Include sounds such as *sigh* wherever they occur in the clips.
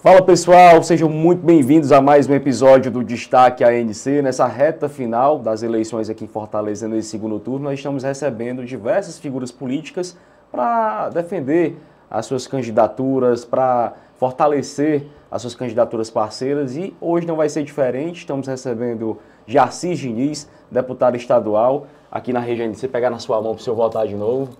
Fala pessoal, sejam muito bem-vindos a mais um episódio do Destaque ANC. Nessa reta final das eleições aqui em Fortaleza, nesse segundo turno, nós estamos recebendo diversas figuras políticas para defender as suas candidaturas, para fortalecer as suas candidaturas parceiras e hoje não vai ser diferente. Estamos recebendo Jacir Diniz, deputado estadual aqui na região ANC. você pegar na sua mão para o senhor votar de novo.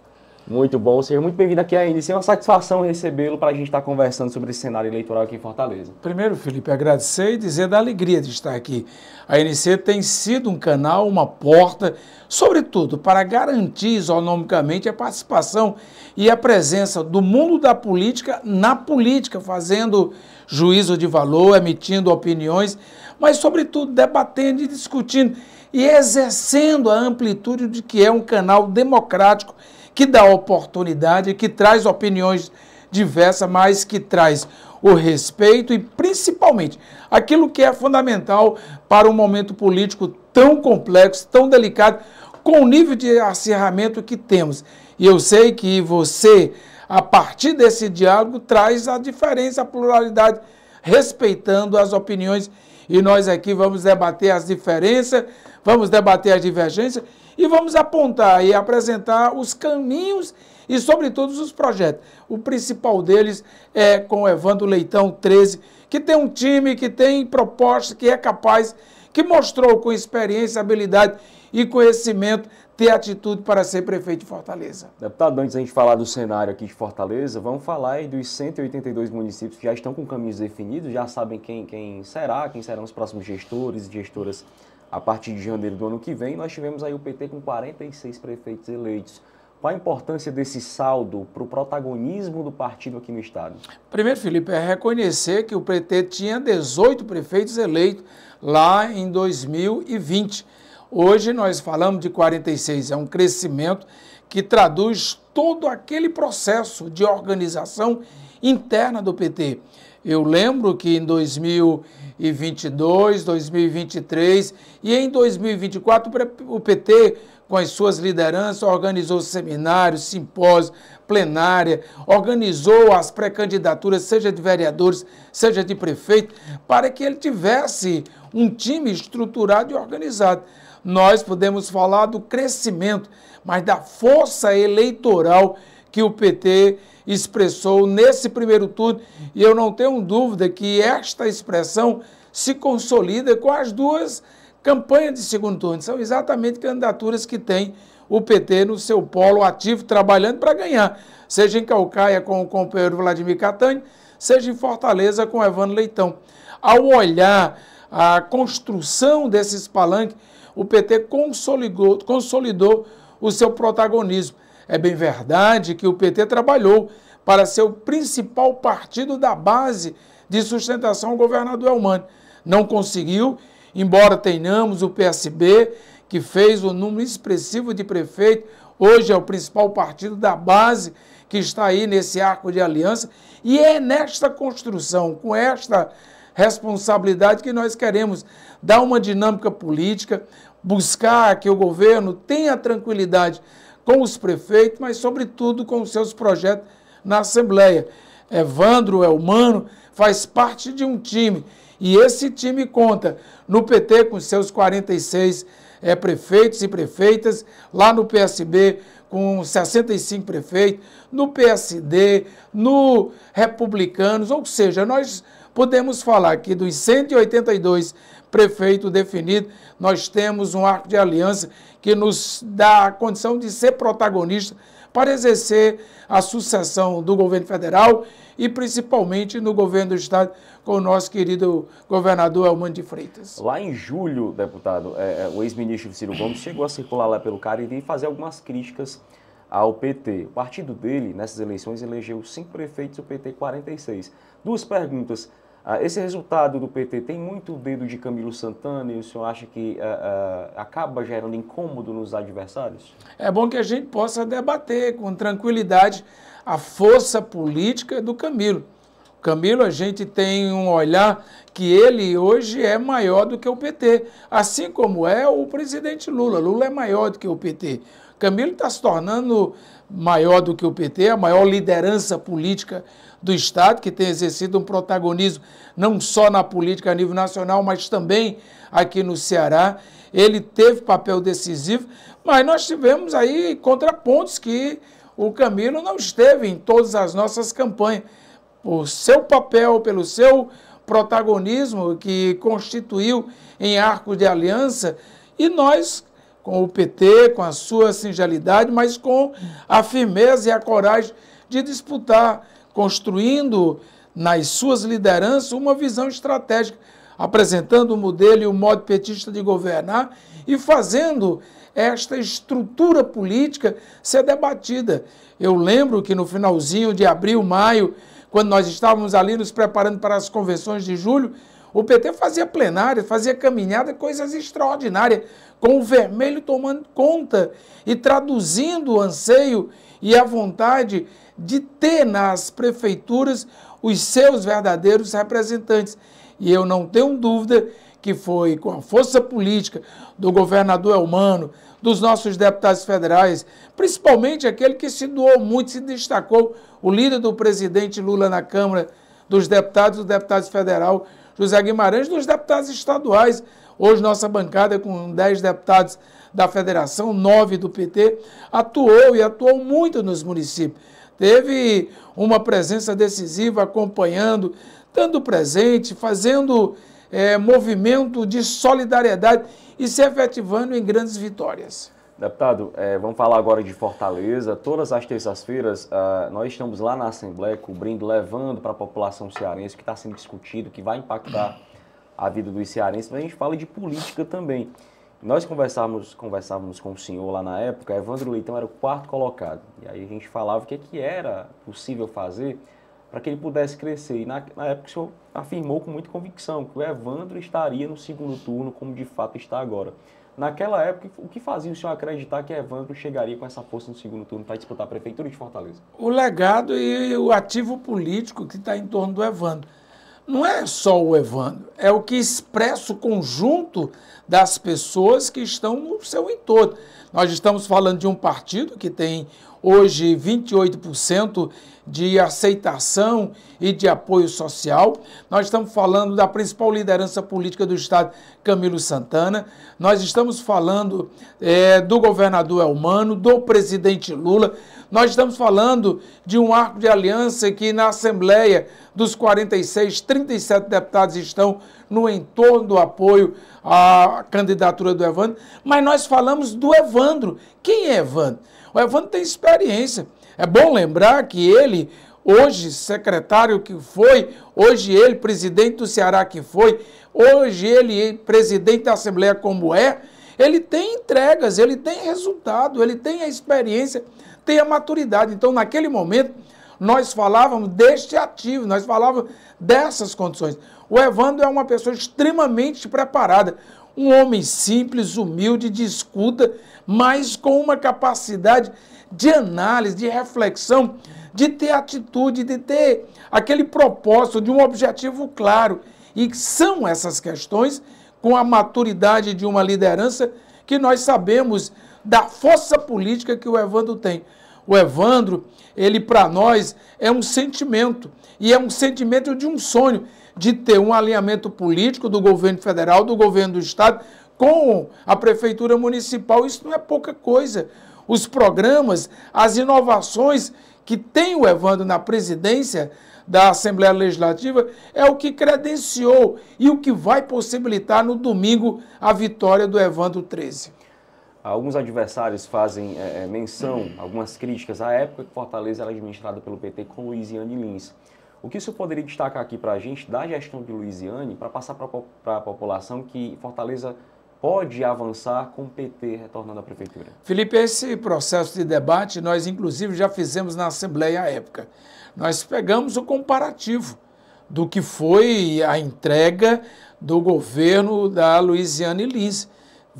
Muito bom, seja muito bem-vindo aqui ainda. É uma satisfação recebê-lo para a gente estar tá conversando sobre esse cenário eleitoral aqui em Fortaleza. Primeiro, Felipe, agradecer e dizer da alegria de estar aqui. A ANC tem sido um canal, uma porta, sobretudo para garantir isonomicamente a participação e a presença do mundo da política na política, fazendo juízo de valor, emitindo opiniões, mas, sobretudo, debatendo e discutindo e exercendo a amplitude de que é um canal democrático que dá oportunidade, que traz opiniões diversas, mas que traz o respeito e principalmente aquilo que é fundamental para um momento político tão complexo, tão delicado, com o nível de acirramento que temos. E eu sei que você, a partir desse diálogo, traz a diferença, a pluralidade, respeitando as opiniões. E nós aqui vamos debater as diferenças Vamos debater as divergências e vamos apontar e apresentar os caminhos e, sobretudo, os projetos. O principal deles é com o Evandro Leitão 13, que tem um time, que tem proposta, que é capaz, que mostrou com experiência, habilidade e conhecimento ter atitude para ser prefeito de Fortaleza. Deputado, antes da gente falar do cenário aqui de Fortaleza, vamos falar aí dos 182 municípios que já estão com caminhos definidos, já sabem quem, quem será, quem serão os próximos gestores e gestoras a partir de janeiro do ano que vem, nós tivemos aí o PT com 46 prefeitos eleitos. Qual a importância desse saldo para o protagonismo do partido aqui no Estado? Primeiro, Felipe, é reconhecer que o PT tinha 18 prefeitos eleitos lá em 2020. Hoje nós falamos de 46, é um crescimento que traduz todo aquele processo de organização interna do PT. Eu lembro que em 2000 2022, 2023 e em 2024 o PT, com as suas lideranças, organizou seminários, simpósios, plenária, organizou as pré-candidaturas, seja de vereadores, seja de prefeito, para que ele tivesse um time estruturado e organizado. Nós podemos falar do crescimento, mas da força eleitoral que o PT expressou nesse primeiro turno. E eu não tenho dúvida que esta expressão se consolida com as duas campanhas de segundo turno. São exatamente candidaturas que tem o PT no seu polo ativo, trabalhando para ganhar, seja em Calcaia com o companheiro Vladimir Catani, seja em Fortaleza com Evandro Leitão. Ao olhar a construção desses palanques, o PT consolidou, consolidou o seu protagonismo. É bem verdade que o PT trabalhou para ser o principal partido da base de sustentação ao governador Elmano. Não conseguiu, embora tenhamos o PSB, que fez um número expressivo de prefeitos, hoje é o principal partido da base que está aí nesse arco de aliança. E é nesta construção, com esta responsabilidade que nós queremos dar uma dinâmica política, buscar que o governo tenha tranquilidade com os prefeitos, mas sobretudo com os seus projetos na Assembleia. Evandro, é é humano, faz parte de um time. E esse time conta no PT com seus 46 é, eh, prefeitos e prefeitas, lá no PSB com 65 prefeitos, no PSD, no Republicanos, ou seja, nós podemos falar que dos 182 prefeitos definidos, nós temos um arco de aliança que nos dá a condição de ser protagonista para exercer a sucessão do governo federal e principalmente no governo do estado com o nosso querido governador Elmano de Freitas. Lá em julho, deputado, é, é o ex-ministro Ciro Gomes chegou a circular lá pelo Cariri e fazer algumas críticas ao PT. O partido dele, nessas eleições, elegeu cinco prefeitos, o PT 46. Duas perguntas. Ah, esse resultado do PT tem muito dedo de Camilo Santana e o senhor acha que uh, uh, acaba gerando incômodo nos adversários? É bom que a gente possa debater com tranquilidade a força política do Camilo. Camilo, a gente tem um olhar que ele hoje é maior do que o PT, assim como é o presidente Lula. Lula é maior do que o PT. Camilo está se tornando maior do que o PT, a maior liderança política do Estado, que tem exercido um protagonismo não só na política a nível nacional, mas também aqui no Ceará. Ele teve papel decisivo, mas nós tivemos aí contrapontos que o Camilo não esteve em todas as nossas campanhas. Por seu papel, pelo seu protagonismo que constituiu em arco de aliança, e nós com o PT, com a sua singelidade, mas com a firmeza e a coragem de disputar construindo nas suas lideranças uma visão estratégica, apresentando o modelo e o modo petista de governar e fazendo esta estrutura política ser debatida. Eu lembro que no finalzinho de abril, maio, quando nós estávamos ali nos preparando para as convenções de julho, o PT fazia plenária, fazia caminhada, coisas extraordinárias, com o vermelho tomando conta e traduzindo o anseio e a vontade de ter nas prefeituras os seus verdadeiros representantes. E eu não tenho dúvida que foi com a força política do governador Elmano, dos nossos deputados federais, principalmente aquele que se doou muito, se destacou, o líder do presidente Lula na Câmara dos Deputados, do deputado federal José Guimarães, dos deputados estaduais, Hoje, nossa bancada, é com 10 deputados da federação, 9 do PT, atuou e atuou muito nos municípios. Teve uma presença decisiva acompanhando, dando presente, fazendo é, movimento de solidariedade e se efetivando em grandes vitórias. Deputado, é, vamos falar agora de Fortaleza. Todas as terças-feiras ah, nós estamos lá na Assembleia cobrindo, levando para a população cearense o que está sendo discutido, que vai impactar a vida dos cearenses, mas a gente fala de política também. Nós conversávamos, conversávamos com o senhor lá na época, Evandro Leitão era o quarto colocado. E aí a gente falava o que, é que era possível fazer para que ele pudesse crescer. E na, na, época o senhor afirmou com muita convicção que o Evandro estaria no segundo turno, como de fato está agora. Naquela época, o que fazia o senhor acreditar que Evandro chegaria com essa força no segundo turno para disputar a Prefeitura de Fortaleza? O legado e o ativo político que está em torno do Evandro não é só o Evandro, é o que expressa o conjunto das pessoas que estão no seu entorno. Nós estamos falando de um partido que tem hoje 28% de aceitação e de apoio social. Nós estamos falando da principal liderança política do Estado, Camilo Santana. Nós estamos falando é, do governador Elmano, do presidente Lula. Nós estamos falando de um arco de aliança que na Assembleia dos 46, 37 deputados estão no entorno do apoio à candidatura do Evandro, mas nós falamos do Evandro. Quem é Evandro? O Evandro tem experiência. É bom lembrar que ele, hoje secretário que foi, hoje ele presidente do Ceará que foi, hoje ele presidente da Assembleia como é, ele tem entregas, ele tem resultado, ele tem a experiência tem a maturidade. Então, naquele momento, nós falávamos deste ativo, nós falávamos dessas condições. O Evandro é uma pessoa extremamente preparada, um homem simples, humilde, de escuta, mas com uma capacidade de análise, de reflexão, de ter atitude, de ter aquele propósito, de um objetivo claro. E são essas questões, com a maturidade de uma liderança, que nós sabemos da força política que o Evandro tem o Evandro, ele para nós é um sentimento, e é um sentimento de um sonho, de ter um alinhamento político do governo federal, do governo do estado, com a prefeitura municipal. Isso não é pouca coisa. Os programas, as inovações que tem o Evandro na presidência da Assembleia Legislativa é o que credenciou e o que vai possibilitar no domingo a vitória do Evandro 13. Alguns adversários fazem é, menção, algumas críticas à época que Fortaleza era administrada pelo PT com Luiziane Lins. O que isso poderia destacar aqui para a gente da gestão de Luiziane para passar para a população que Fortaleza pode avançar com o PT retornando à prefeitura? Felipe, esse processo de debate nós inclusive já fizemos na Assembleia à época. Nós pegamos o comparativo do que foi a entrega do governo da Luiziane Lins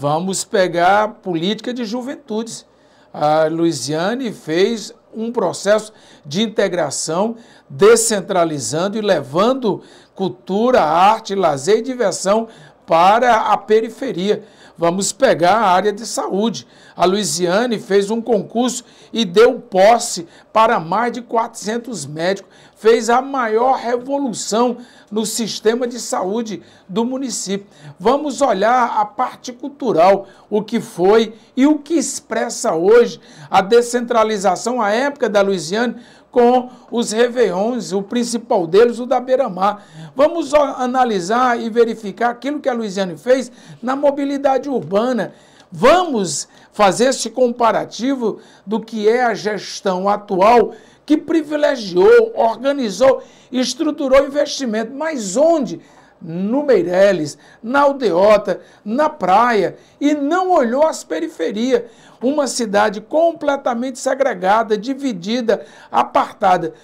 Vamos pegar política de juventudes. A Luiziane fez um processo de integração, descentralizando e levando cultura, arte, lazer e diversão para a periferia. Vamos pegar a área de saúde. A Luiziane fez um concurso e deu posse para mais de 400 médicos fez a maior revolução no sistema de saúde do município. Vamos olhar a parte cultural, o que foi e o que expressa hoje a descentralização a época da Louisiana com os Réveillons, o principal deles, o da Beira-Mar. Vamos analisar e verificar aquilo que a Louisiana fez na mobilidade urbana. Vamos fazer este comparativo do que é a gestão atual que privilegiou, organizou, estruturou investimento. Mas onde? No Meireles, na Aldeota, na praia, e não olhou as periferias. Uma cidade completamente segregada, dividida, apartada.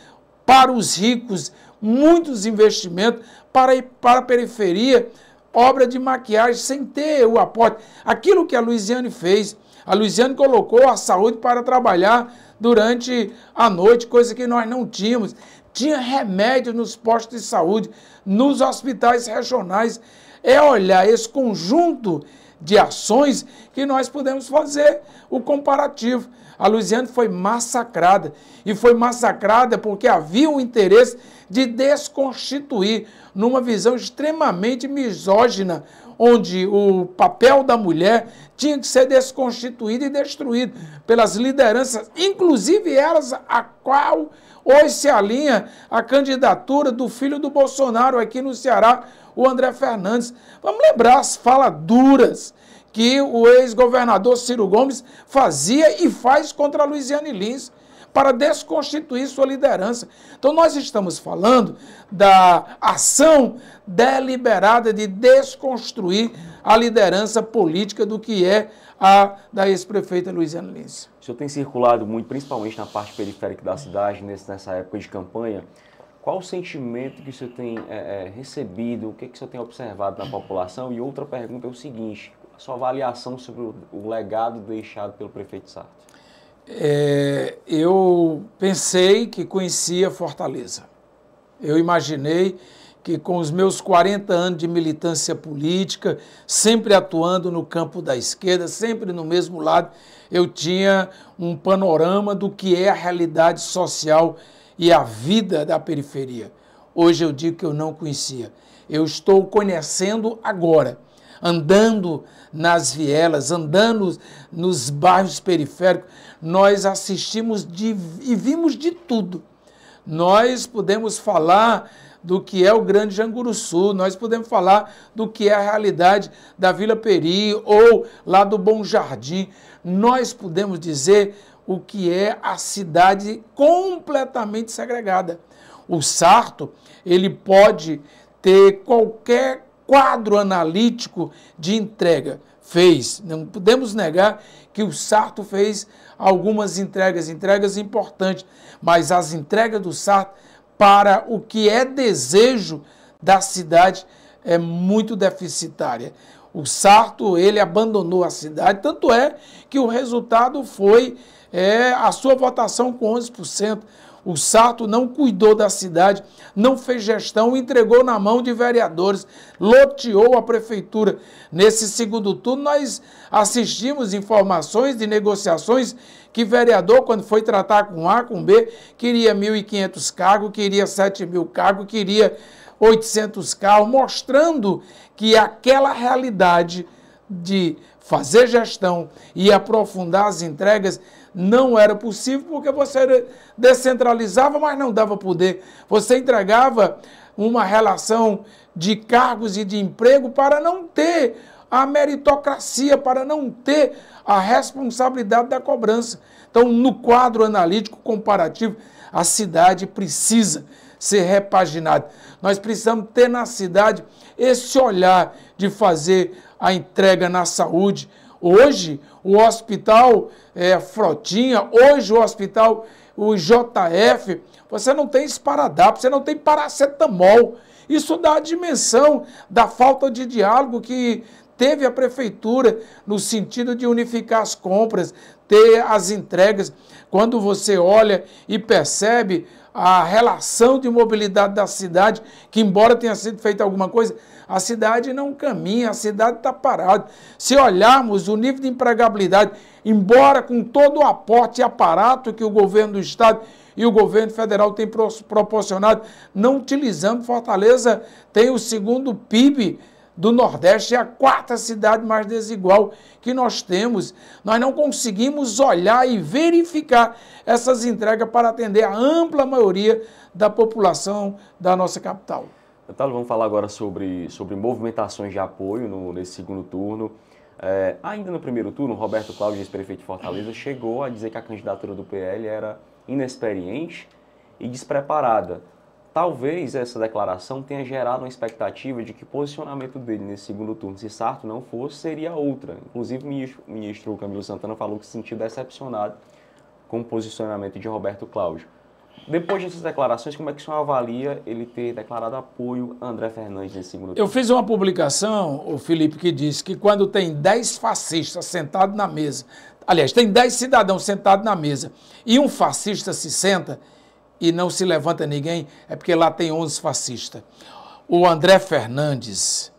Para os ricos, muitos investimentos, para, para a periferia, obra de maquiagem sem ter o aporte. Aquilo que a Luiziane fez, a Luiziane colocou a saúde para trabalhar durante a noite, coisa que nós não tínhamos. Tinha remédio nos postos de saúde, nos hospitais regionais. É olhar esse conjunto de ações que nós podemos fazer o comparativo. A Louisiana foi massacrada. E foi massacrada porque havia o interesse de desconstituir numa visão extremamente misógina, onde o papel da mulher tinha que ser desconstituído e destruído pelas lideranças, inclusive elas a qual hoje se alinha a candidatura do filho do Bolsonaro aqui no Ceará, o André Fernandes. Vamos lembrar as falas duras que o ex-governador Ciro Gomes fazia e faz contra Luiziane Lins para desconstituir sua liderança. Então nós estamos falando da ação deliberada de desconstruir a liderança política do que é a da ex-prefeita Luiziane Lins. O senhor tem circulado muito, principalmente na parte periférica da cidade, nessa época de campanha. Qual o sentimento que o senhor tem é, é, recebido? O que, é que o senhor tem observado na população? E outra pergunta é o seguinte: a sua avaliação sobre o, o legado deixado pelo prefeito Sartre? É, eu pensei que conhecia Fortaleza. Eu imaginei que com os meus 40 anos de militância política, sempre atuando no campo da esquerda, sempre no mesmo lado, eu tinha um panorama do que é a realidade social e a vida da periferia. Hoje eu digo que eu não conhecia. Eu estou conhecendo agora andando nas vielas, andando nos bairros periféricos, nós assistimos de, e vimos de tudo. Nós podemos falar do que é o Grande Sul, nós podemos falar do que é a realidade da Vila Peri ou lá do Bom Jardim. Nós podemos dizer o que é a cidade completamente segregada. O Sarto, ele pode ter qualquer quadro analítico de entrega. Fez, não podemos negar que o Sarto fez algumas entregas, entregas importantes, mas as entregas do Sarto para o que é desejo da cidade é muito deficitária. O Sarto, ele abandonou a cidade, tanto é que o resultado foi é, a sua votação com 11%. O Sarto não cuidou da cidade, não fez gestão, entregou na mão de vereadores, loteou a prefeitura. Nesse segundo turno, nós assistimos informações de negociações que vereador, quando foi tratar com A, com B, queria 1.500 cargos, queria 7.000 mil cargos, queria 800 carros, mostrando que aquela realidade de fazer gestão e aprofundar as entregas não era possível porque você descentralizava, mas não dava poder. Você entregava uma relação de cargos e de emprego para não ter a meritocracia, para não ter a responsabilidade da cobrança. Então, no quadro analítico comparativo, a cidade precisa ser repaginada. Nós precisamos ter na cidade esse olhar de fazer a entrega na saúde, Hoje, o hospital é, Frotinha, hoje o hospital o JF, você não tem esparadrapo, você não tem paracetamol. Isso dá a dimensão da falta de diálogo que teve a prefeitura no sentido de unificar as compras, ter as entregas. Quando você olha e percebe a relação de mobilidade da cidade, que embora tenha sido feita alguma coisa, a cidade não caminha, a cidade está parada. Se olharmos o nível de empregabilidade, embora com todo o aporte e aparato que o governo do Estado e o governo federal têm proporcionado, não utilizamos. Fortaleza tem o segundo PIB do Nordeste, é a quarta cidade mais desigual que nós temos. Nós não conseguimos olhar e verificar essas entregas para atender a ampla maioria da população da nossa capital. Natália, vamos falar agora sobre, sobre movimentações de apoio no, nesse segundo turno. É, ainda no primeiro turno, Roberto Cláudio, ex-prefeito de Fortaleza, chegou a dizer que a candidatura do PL era inexperiente e despreparada. Talvez essa declaração tenha gerado uma expectativa de que o posicionamento dele nesse segundo turno, se Sarto não fosse, seria outra. Inclusive, o ministro, ministro Camilo Santana falou que se sentiu decepcionado com o posicionamento de Roberto Cláudio. Depois dessas declarações, como é que o senhor avalia ele ter declarado apoio a André Fernandes nesse segundo Eu fiz uma publicação, o Felipe, que disse que quando tem 10 fascistas sentados na mesa, aliás, tem 10 cidadãos sentados na mesa e um fascista se senta e não se levanta ninguém, é porque lá tem 11 fascistas. O André Fernandes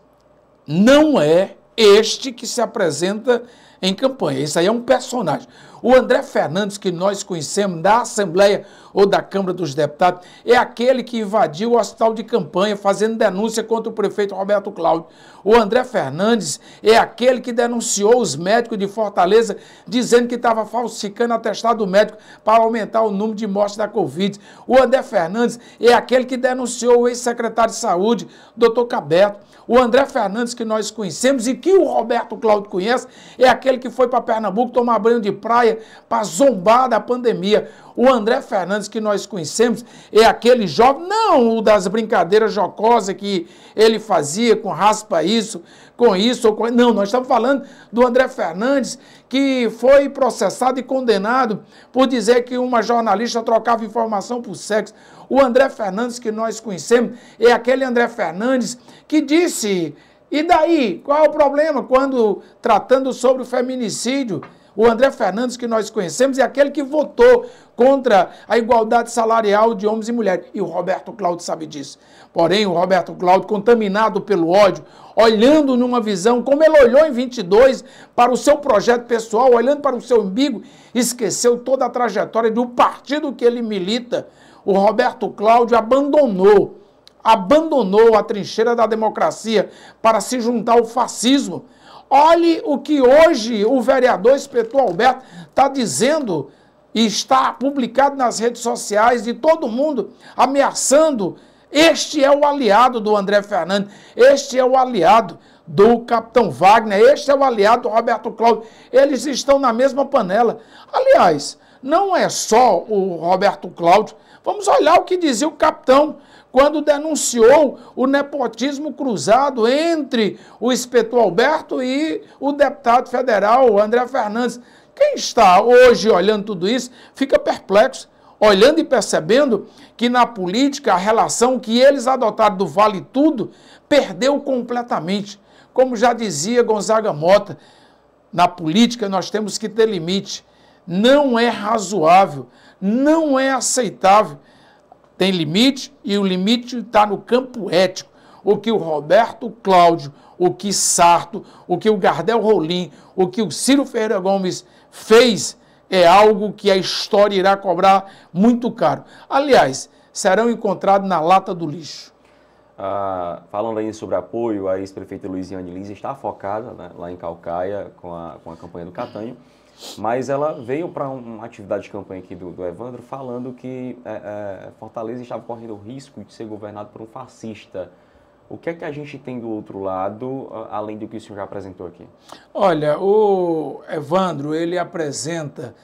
não é este que se apresenta em campanha. Isso aí é um personagem. O André Fernandes, que nós conhecemos da Assembleia ou da Câmara dos Deputados, é aquele que invadiu o hospital de campanha fazendo denúncia contra o prefeito Roberto Cláudio. O André Fernandes é aquele que denunciou os médicos de Fortaleza dizendo que estava falsificando atestado médico para aumentar o número de mortes da Covid. O André Fernandes é aquele que denunciou o ex-secretário de Saúde, doutor Caberto. O André Fernandes, que nós conhecemos e que o Roberto Cláudio conhece, é aquele que foi para Pernambuco tomar banho de praia praia para zombar da pandemia. O André Fernandes que nós conhecemos é aquele jovem, não o das brincadeiras jocosas que ele fazia com raspa isso, com isso ou com... Não, nós estamos falando do André Fernandes que foi processado e condenado por dizer que uma jornalista trocava informação por sexo. O André Fernandes que nós conhecemos é aquele André Fernandes que disse e daí, qual é o problema quando tratando sobre o feminicídio? o André Fernandes que nós conhecemos é aquele que votou contra a igualdade salarial de homens e mulheres. E o Roberto Cláudio sabe disso. Porém, o Roberto Cláudio, contaminado pelo ódio, olhando numa visão, como ele olhou em 22 para o seu projeto pessoal, olhando para o seu umbigo, esqueceu toda a trajetória do partido que ele milita. O Roberto Cláudio abandonou abandonou a trincheira da democracia para se juntar ao fascismo. Olhe o que hoje o vereador Espetor Alberto está dizendo e está publicado nas redes sociais de todo mundo ameaçando. Este é o aliado do André Fernandes, este é o aliado do capitão Wagner, este é o aliado do Roberto Cláudio. Eles estão na mesma panela. Aliás, não é só o Roberto Cláudio, Vamos olhar o que dizia o capitão quando denunciou o nepotismo cruzado entre o inspetor Alberto e o deputado federal André Fernandes. Quem está hoje olhando tudo isso fica perplexo, olhando e percebendo que na política a relação que eles adotaram do vale tudo perdeu completamente. Como já dizia Gonzaga Mota, na política nós temos que ter limite. Não é razoável não é aceitável. Tem limite e o limite está no campo ético. O que o Roberto Cláudio, o que Sarto, o que o Gardel Rolim, o que o Ciro Ferreira Gomes fez é algo que a história irá cobrar muito caro. Aliás, serão encontrados na lata do lixo. Ah, falando aí sobre apoio, a ex-prefeita Luiziane Lins está focada né, lá em Calcaia com a, com a campanha do Catanho. Mas ela veio para uma atividade de campanha aqui do, do Evandro falando que é, é, Fortaleza estava correndo o risco de ser governado por um fascista. O que é que a gente tem do outro lado, além do que o senhor já apresentou aqui? Olha, o Evandro, ele apresenta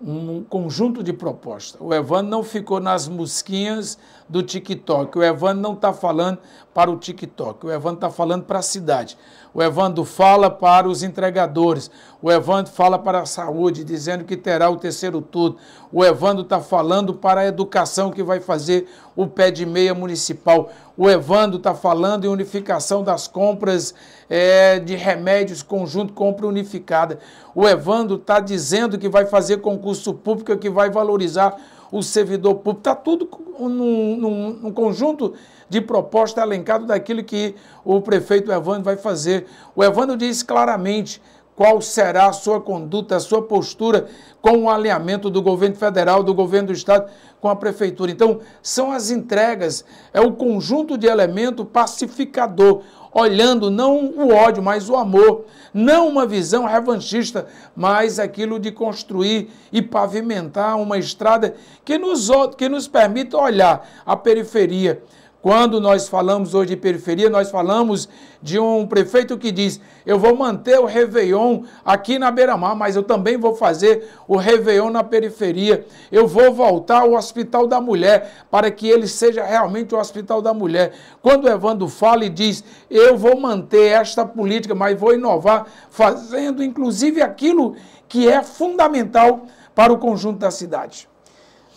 um conjunto de propostas. O Evandro não ficou nas musquinhas do TikTok. O Evandro não está falando para o TikTok. O Evandro está falando para a cidade. O Evandro fala para os entregadores. O Evandro fala para a saúde, dizendo que terá o terceiro turno. O Evandro está falando para a educação, que vai fazer o pé de meia municipal. O Evandro está falando em unificação das compras é, de remédios, conjunto compra unificada. O Evandro está dizendo que vai fazer concurso público, que vai valorizar o servidor público. Está tudo num, num, num conjunto de proposta elencado daquilo que o prefeito Evandro vai fazer. O Evandro diz claramente qual será a sua conduta, a sua postura com o alinhamento do governo federal, do governo do estado com a prefeitura. Então, são as entregas, é o conjunto de elemento pacificador, olhando não o ódio, mas o amor, não uma visão revanchista, mas aquilo de construir e pavimentar uma estrada que nos, que nos permita olhar a periferia quando nós falamos hoje de periferia, nós falamos de um prefeito que diz: eu vou manter o Réveillon aqui na Beira-Mar, mas eu também vou fazer o Réveillon na periferia. Eu vou voltar ao Hospital da Mulher para que ele seja realmente o Hospital da Mulher. Quando o Evandro fala e diz: eu vou manter esta política, mas vou inovar, fazendo inclusive aquilo que é fundamental para o conjunto da cidade.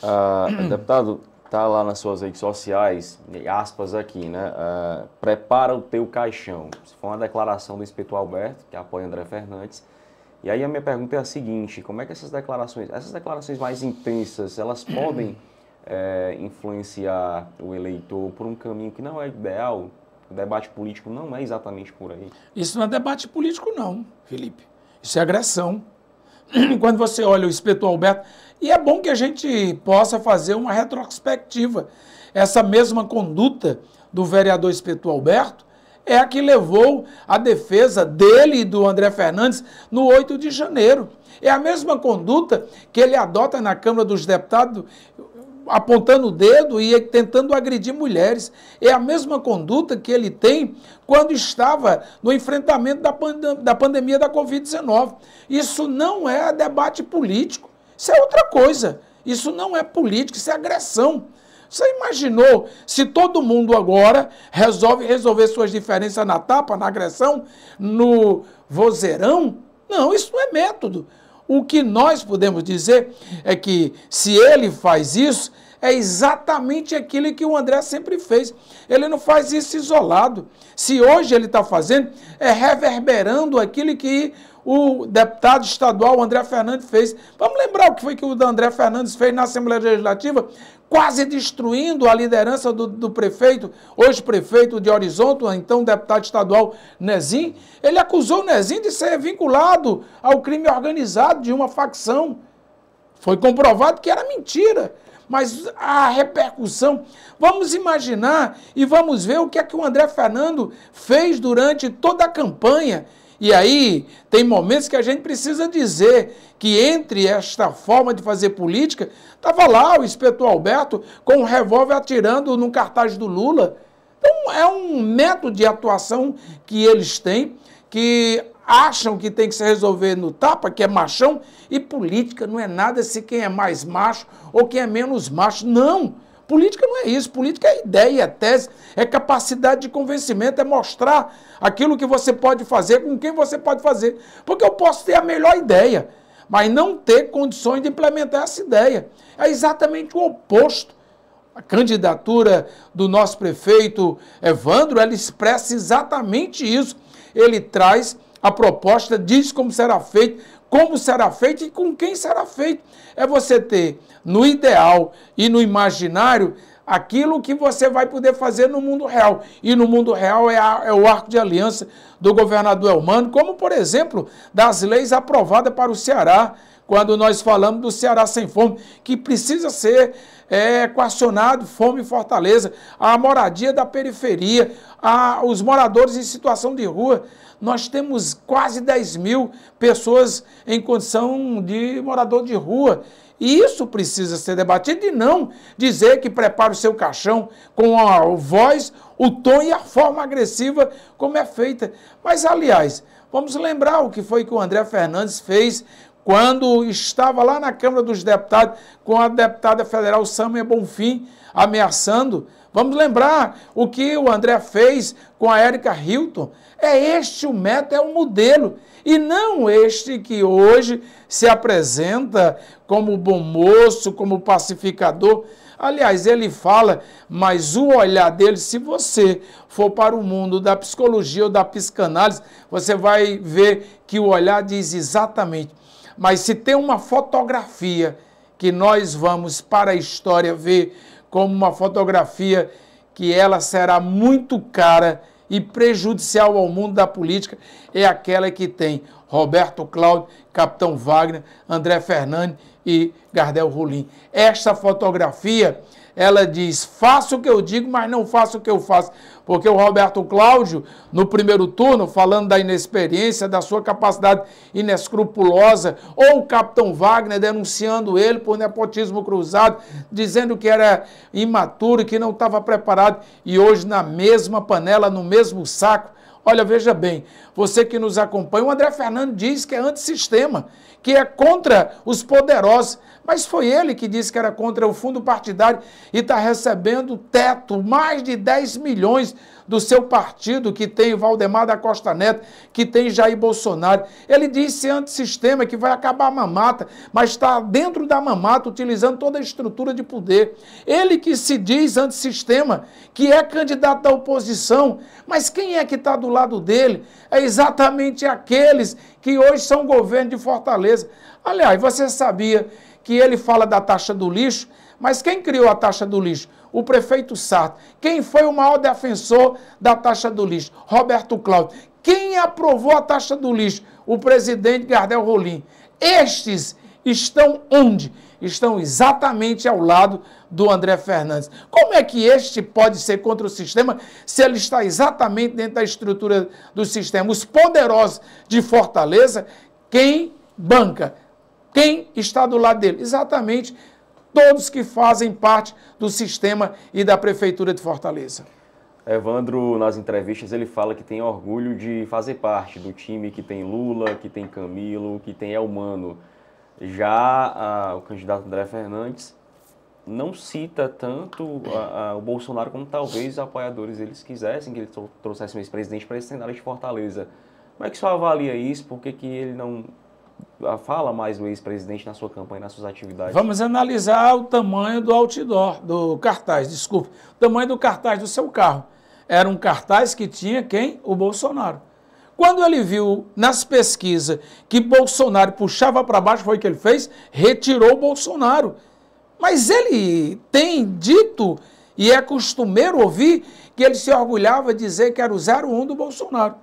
Ah, *clears throat* deputado, tá lá nas suas redes sociais, aspas aqui, né? Uh, prepara o teu caixão. Isso foi uma declaração do inspetor Alberto, que apoia André Fernandes. E aí a minha pergunta é a seguinte, como é que essas declarações, essas declarações mais intensas, elas podem é, influenciar o eleitor por um caminho que não é ideal? O debate político não é exatamente por aí. Isso não é debate político não, Felipe. Isso é agressão. *clears throat* quando você olha o inspetor Alberto, e é bom que a gente possa fazer uma retrospectiva. Essa mesma conduta do vereador Espeto Alberto é a que levou a defesa dele e do André Fernandes no 8 de janeiro. É a mesma conduta que ele adota na Câmara dos Deputados apontando o dedo e tentando agredir mulheres. É a mesma conduta que ele tem quando estava no enfrentamento da, pandem da pandemia da Covid-19. Isso não é debate político, isso é outra coisa. Isso não é política isso é agressão. Você imaginou se todo mundo agora resolve resolver suas diferenças na tapa, na agressão, no vozeirão? Não, isso não é método. O que nós podemos dizer é que se ele faz isso, é exatamente aquilo que o André sempre fez. Ele não faz isso isolado. Se hoje ele está fazendo, é reverberando aquilo que o deputado estadual André Fernandes fez. Vamos lembrar o que foi que o André Fernandes fez na Assembleia Legislativa, quase destruindo a liderança do, do prefeito, hoje prefeito de Horizonte, então deputado estadual Nezim, Ele acusou o de ser vinculado ao crime organizado de uma facção. Foi comprovado que era mentira mas a repercussão. Vamos imaginar e vamos ver o que é que o André Fernando fez durante toda a campanha. E aí, tem momentos que a gente precisa dizer que entre esta forma de fazer política, estava lá o inspetor Alberto com um revólver atirando num cartaz do Lula. Então, é um método de atuação que eles têm que acham que tem que se resolver no tapa, que é machão, e política não é nada se quem é mais macho ou quem é menos macho. Não! Política não é isso. Política é ideia, é tese, é capacidade de convencimento, é mostrar aquilo que você pode fazer, com quem você pode fazer. Porque eu posso ter a melhor ideia, mas não ter condições de implementar essa ideia. É exatamente o oposto. A candidatura do nosso prefeito Evandro, ela expressa exatamente isso. Ele traz a proposta, diz como será feito, como será feito e com quem será feito. É você ter no ideal e no imaginário aquilo que você vai poder fazer no mundo real. E no mundo real é, a, é o arco de aliança do governador Elmano, como, por exemplo, das leis aprovadas para o Ceará, quando nós falamos do Ceará sem fome, que precisa ser é, equacionado fome e fortaleza, a moradia da periferia, a, os moradores em situação de rua nós temos quase 10 mil pessoas em condição de morador de rua. E isso precisa ser debatido e não dizer que prepara o seu caixão com a voz, o tom e a forma agressiva como é feita. Mas, aliás, vamos lembrar o que foi que o André Fernandes fez quando estava lá na Câmara dos Deputados com a deputada federal Samia Bonfim ameaçando. Vamos lembrar o que o André fez com a Érica Hilton. É este o método, é o modelo. E não este que hoje se apresenta como bom moço, como pacificador. Aliás, ele fala, mas o olhar dele, se você for para o mundo da psicologia ou da psicanálise, você vai ver que o olhar diz exatamente mas se tem uma fotografia que nós vamos para a história ver como uma fotografia que ela será muito cara e prejudicial ao mundo da política, é aquela que tem Roberto Cláudio, Capitão Wagner, André Fernandes e Gardel Rolim. Esta fotografia ela diz: faço o que eu digo, mas não faço o que eu faço. Porque o Roberto Cláudio, no primeiro turno, falando da inexperiência, da sua capacidade inescrupulosa, ou o capitão Wagner denunciando ele por nepotismo cruzado, dizendo que era imaturo, que não estava preparado, e hoje na mesma panela, no mesmo saco, Olha, veja bem, você que nos acompanha, o André Fernando diz que é antissistema, que é contra os poderosos. Mas foi ele que disse que era contra o fundo partidário e está recebendo teto, mais de 10 milhões do seu partido, que tem Valdemar da Costa Neto, que tem Jair Bolsonaro. Ele disse antissistema que vai acabar a mamata, mas está dentro da mamata, utilizando toda a estrutura de poder. Ele que se diz antissistema, que é candidato da oposição, mas quem é que está do lado dele? É exatamente aqueles que hoje são governo de Fortaleza. Aliás, você sabia que ele fala da taxa do lixo, mas quem criou a taxa do lixo? O prefeito Sarto. Quem foi o maior defensor da taxa do lixo? Roberto Cláudio. Quem aprovou a taxa do lixo? O presidente Gardel Rolim. Estes estão onde? Estão exatamente ao lado do André Fernandes. Como é que este pode ser contra o sistema se ele está exatamente dentro da estrutura do sistema? Os poderosos de Fortaleza, quem banca? Quem está do lado dele? Exatamente todos que fazem parte do sistema e da Prefeitura de Fortaleza. Evandro, nas entrevistas, ele fala que tem orgulho de fazer parte do time que tem Lula, que tem Camilo, que tem Elmano. Já a, ah, o candidato André Fernandes não cita tanto a, ah, a, ah, o Bolsonaro como talvez os apoiadores eles quisessem, que ele trouxesse um ex-presidente para esse cenário de Fortaleza. Como é que o senhor avalia isso? Por que, que ele não Fala mais, o ex presidente, na sua campanha, nas suas atividades. Vamos analisar o tamanho do outdoor, do cartaz, desculpe, o tamanho do cartaz do seu carro. Era um cartaz que tinha quem? O Bolsonaro. Quando ele viu nas pesquisas que Bolsonaro puxava para baixo, foi o que ele fez? Retirou o Bolsonaro. Mas ele tem dito e é costumeiro ouvir que ele se orgulhava de dizer que era o 01 do Bolsonaro.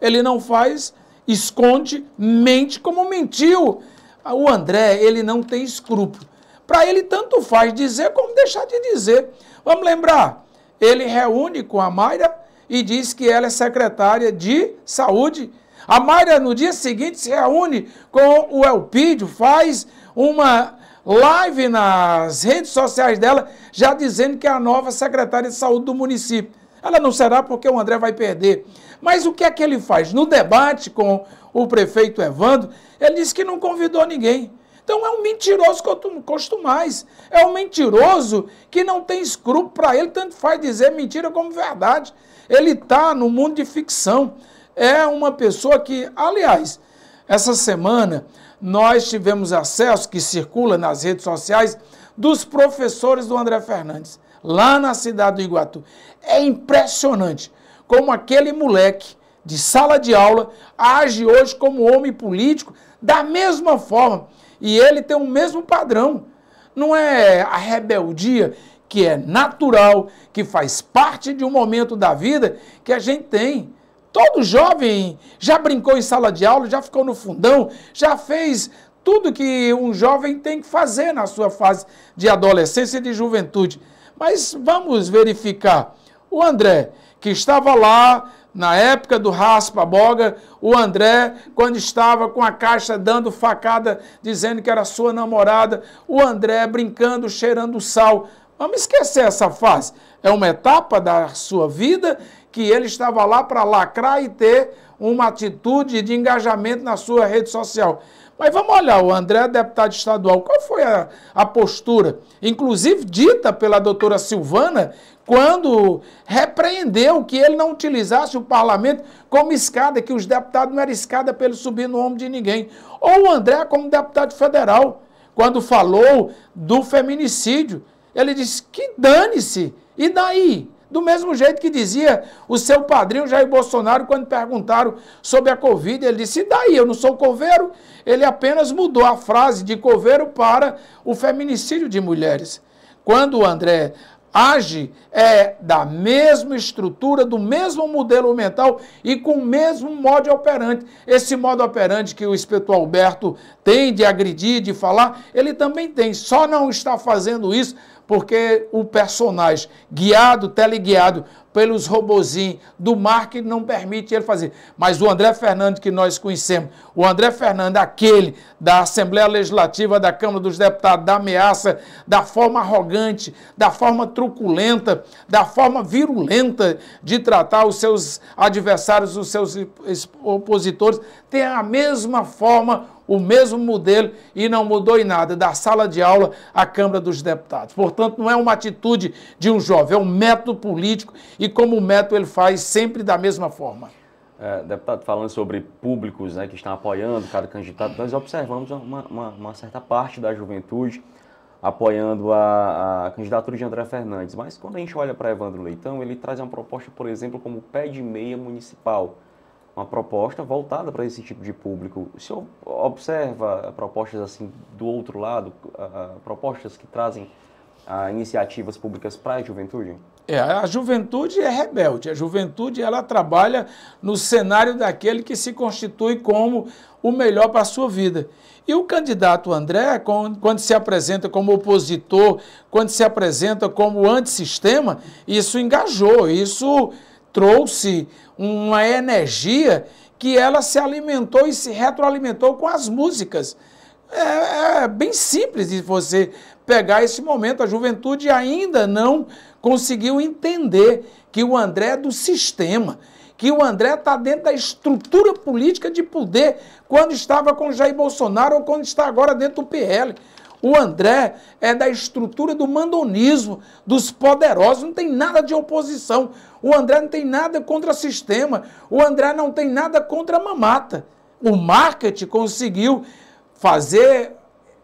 Ele não faz esconde, mente como mentiu. O André, ele não tem escrúpulo. Para ele, tanto faz dizer como deixar de dizer. Vamos lembrar, ele reúne com a Mayra e diz que ela é secretária de saúde. A Mayra, no dia seguinte, se reúne com o Elpídio, faz uma live nas redes sociais dela, já dizendo que é a nova secretária de saúde do município. Ela não será porque o André vai perder. Mas o que é que ele faz? No debate com o prefeito Evandro, ele disse que não convidou ninguém. Então é um mentiroso costumais. É um mentiroso que não tem escrúpulo para ele, tanto faz dizer mentira como verdade. Ele está no mundo de ficção. É uma pessoa que, aliás, essa semana nós tivemos acesso, que circula nas redes sociais, dos professores do André Fernandes lá na cidade do Iguatu. É impressionante como aquele moleque de sala de aula age hoje como homem político da mesma forma. E ele tem o mesmo padrão. Não é a rebeldia que é natural, que faz parte de um momento da vida que a gente tem. Todo jovem já brincou em sala de aula, já ficou no fundão, já fez tudo que um jovem tem que fazer na sua fase de adolescência e de juventude. Mas vamos verificar. O André, que estava lá na época do Raspa Boga, o André, quando estava com a caixa dando facada, dizendo que era sua namorada, o André brincando, cheirando sal. Vamos esquecer essa fase. É uma etapa da sua vida que ele estava lá para lacrar e ter uma atitude de engajamento na sua rede social. Mas vamos olhar, o André é deputado estadual, qual foi a, a postura, inclusive dita pela doutora Silvana, quando repreendeu que ele não utilizasse o parlamento como escada, que os deputados não eram escada para ele subir no ombro de ninguém. Ou o André como deputado federal, quando falou do feminicídio. Ele disse que dane-se. E daí? Do mesmo jeito que dizia o seu padrinho Jair Bolsonaro, quando perguntaram sobre a Covid, ele disse: e daí, eu não sou coveiro? Ele apenas mudou a frase de coveiro para o feminicídio de mulheres. Quando o André age, é da mesma estrutura, do mesmo modelo mental e com o mesmo modo operante. Esse modo operante que o inspetor Alberto tem de agredir, de falar, ele também tem, só não está fazendo isso porque o personagem, guiado, teleguiado pelos robozinhos do marketing, não permite ele fazer. Mas o André Fernandes que nós conhecemos, o André Fernandes, aquele da Assembleia Legislativa, da Câmara dos Deputados, da ameaça, da forma arrogante, da forma truculenta, da forma virulenta de tratar os seus adversários, os seus opositores, tem a mesma forma o mesmo modelo e não mudou em nada, da sala de aula à Câmara dos Deputados. Portanto, não é uma atitude de um jovem, é um método político e como método ele faz sempre da mesma forma. É, deputado, falando sobre públicos né, que estão apoiando cada candidato, nós observamos uma, uma, uma certa parte da juventude apoiando a, a, candidatura de André Fernandes. Mas quando a gente olha para Evandro Leitão, ele traz uma proposta, por exemplo, como pé de meia municipal uma proposta voltada para esse tipo de público. O senhor observa propostas assim do outro lado, uh, propostas que trazem uh, iniciativas públicas para a juventude? É, a juventude é rebelde. A juventude ela trabalha no cenário daquele que se constitui como o melhor para a sua vida. E o candidato André, quando se apresenta como opositor, quando se apresenta como antissistema, isso engajou, isso trouxe uma energia que ela se alimentou e se retroalimentou com as músicas. É, é bem simples de você pegar esse momento. A juventude ainda não conseguiu entender que o André é do sistema, que o André está dentro da estrutura política de poder quando estava com Jair Bolsonaro ou quando está agora dentro do PL. O André é da estrutura do mandonismo, dos poderosos, não tem nada de oposição. O André não tem nada contra sistema, o André não tem nada contra mamata. O marketing conseguiu fazer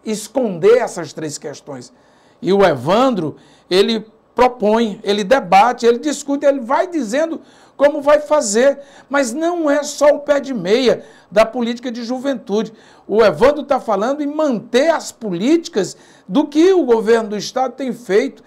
esconder essas três questões. E o Evandro, ele propõe, ele debate, ele discute, ele vai dizendo como vai fazer. Mas não é só o pé de meia da política de juventude. O Evandro está falando em manter as políticas do que o governo do Estado tem feito,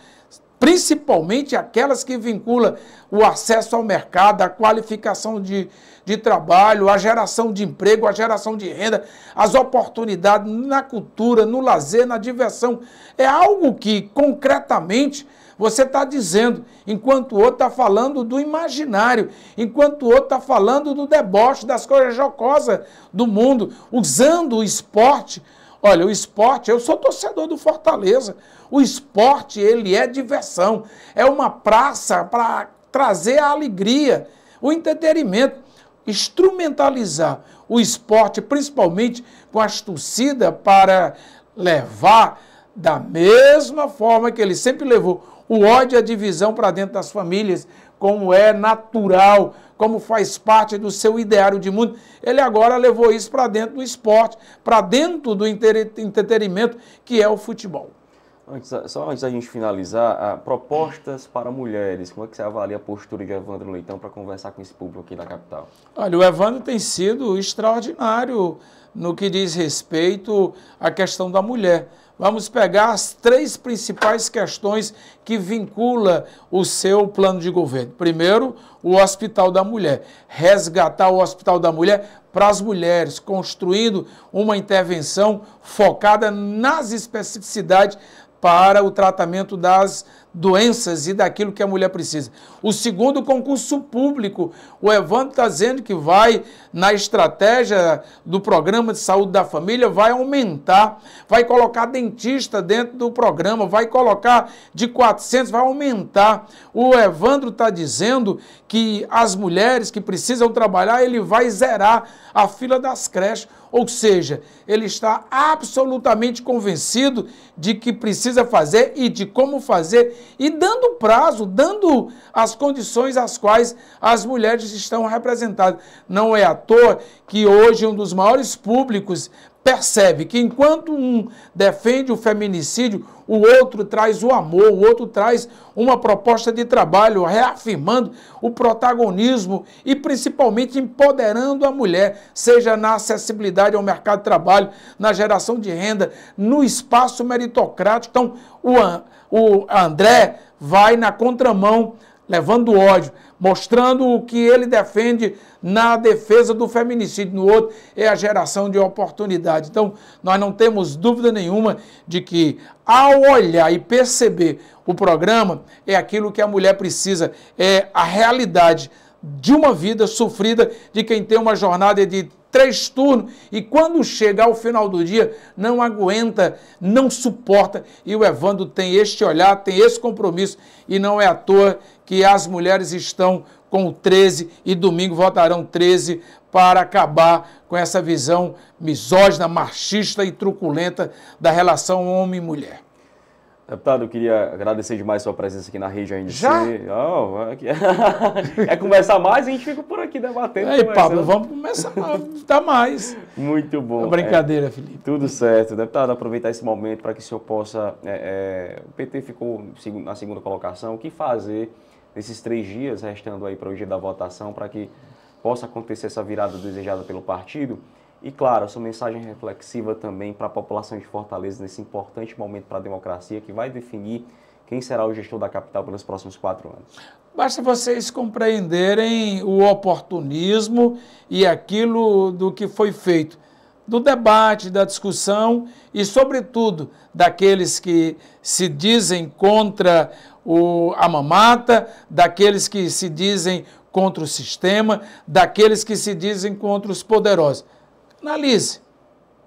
principalmente aquelas que vinculam o acesso ao mercado, a qualificação de, de trabalho, a geração de emprego, a geração de renda, as oportunidades na cultura, no lazer, na diversão. É algo que concretamente você está dizendo, enquanto o outro está falando do imaginário, enquanto o outro está falando do deboche, das coisas jocosas do mundo, usando o esporte. Olha, o esporte, eu sou torcedor do Fortaleza. O esporte, ele é diversão, é uma praça para trazer a alegria, o entretenimento instrumentalizar o esporte, principalmente com as torcidas, para levar da mesma forma que ele sempre levou o ódio e a divisão para dentro das famílias, como é natural, como faz parte do seu ideário de mundo. Ele agora levou isso para dentro do esporte, para dentro do entretenimento, que é o futebol. Antes, só antes da gente finalizar, propostas para mulheres, como é que você avalia a postura de Evandro Leitão para conversar com esse público aqui da capital? Olha, o Evandro tem sido extraordinário no que diz respeito à questão da mulher vamos pegar as três principais questões que vincula o seu plano de governo. Primeiro, o Hospital da Mulher. Resgatar o Hospital da Mulher para as mulheres, construindo uma intervenção focada nas especificidades para o tratamento das mulheres doenças e daquilo que a mulher precisa. O segundo, concurso público. O Evandro está dizendo que vai, na estratégia do programa de saúde da família, vai aumentar, vai colocar dentista dentro do programa, vai colocar de 400, vai aumentar. O Evandro está dizendo que as mulheres que precisam trabalhar, ele vai zerar a fila das creches. Ou seja, ele está absolutamente convencido de que precisa fazer e de como fazer e dando prazo, dando as condições às quais as mulheres estão representadas. Não é à toa que hoje um dos maiores públicos percebe que enquanto um defende o feminicídio, o outro traz o amor, o outro traz uma proposta de trabalho, reafirmando o protagonismo e principalmente empoderando a mulher, seja na acessibilidade ao mercado de trabalho, na geração de renda, no espaço meritocrático. Então, o, André vai na contramão, levando ódio mostrando o que ele defende na defesa do feminicídio. No outro, é a geração de oportunidade. Então, nós não temos dúvida nenhuma de que, ao olhar e perceber o programa, é aquilo que a mulher precisa, é a realidade de uma vida sofrida de quem tem uma jornada de três turnos e quando chega ao final do dia não aguenta, não suporta. E o Evandro tem este olhar, tem esse compromisso e não é à toa que as mulheres estão com o 13 e domingo votarão 13 para acabar com essa visão misógina, machista e truculenta da relação homem-mulher. Deputado, eu queria agradecer demais sua presença aqui na Rede ANDC. Já? Oh, *laughs* é conversar mais e a gente fica por aqui debatendo. Ei, Pablo, vamos começar mais. Muito bom. É, é. brincadeira, é, Felipe. Tudo certo. Deputado, aproveitar esse momento para que o senhor possa... É, é, o PT ficou na segunda colocação. O que fazer nesses três dias restando aí para o dia da votação para que possa acontecer essa virada desejada pelo partido? E claro, sua mensagem reflexiva também para a população de Fortaleza nesse importante momento para a democracia que vai definir quem será o gestor da capital pelos próximos quatro anos. Basta vocês compreenderem o oportunismo e aquilo do que foi feito, do debate, da discussão e, sobretudo, daqueles que se dizem contra o, a mamata, daqueles que se dizem contra o sistema, daqueles que se dizem contra os poderosos. Analise.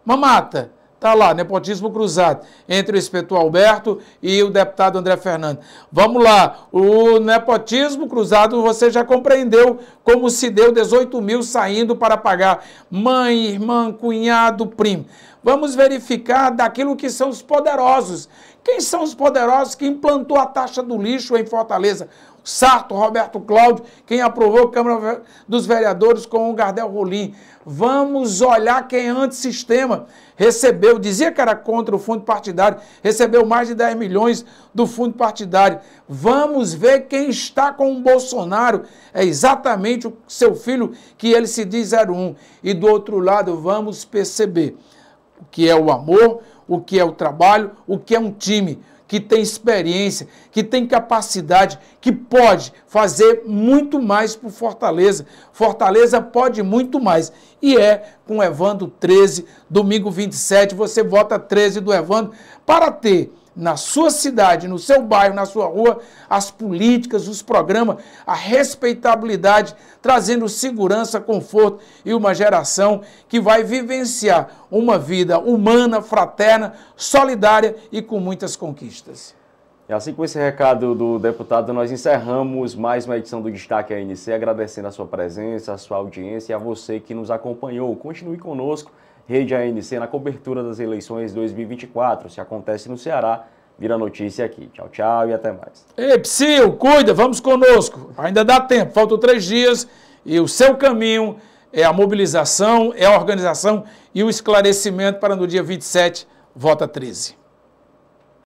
Mamata. Está lá, nepotismo cruzado entre o inspetor Alberto e o deputado André Fernandes. Vamos lá, o nepotismo cruzado você já compreendeu como se deu 18 mil saindo para pagar mãe, irmã, cunhado, primo. Vamos verificar daquilo que são os poderosos. Quem são os poderosos que implantou a taxa do lixo em Fortaleza? Sarto, Roberto Cláudio, quem aprovou a Câmara dos Vereadores com o Gardel Rolim. Vamos olhar quem é antissistema recebeu, dizia que era contra o fundo partidário, recebeu mais de 10 milhões do fundo partidário. Vamos ver quem está com o Bolsonaro. É exatamente o seu filho que ele se diz 01. E do outro lado, vamos perceber o que é o amor, o que é o trabalho, o que é um time que tem experiência, que tem capacidade, que pode fazer muito mais por Fortaleza. Fortaleza pode muito mais. E é com Evandro 13, domingo 27, você vota 13 do Evandro para ter na sua cidade, no seu bairro, na sua rua, as políticas, os programas, a respeitabilidade, trazendo segurança, conforto e uma geração que vai vivenciar uma vida humana, fraterna, solidária e com muitas conquistas. E assim com esse recado do deputado, nós encerramos mais uma edição do Destaque ANC, agradecendo a sua presença, a sua audiência e a você que nos acompanhou. Continue conosco. Rede ANC na cobertura das eleições 2024. Se acontece no Ceará, vira notícia aqui. Tchau, tchau e até mais. Ei, Psyu, cuida, vamos conosco. Ainda dá tempo, faltam três dias e o seu caminho é a mobilização, é a organização e o esclarecimento para no dia 27, vota 13.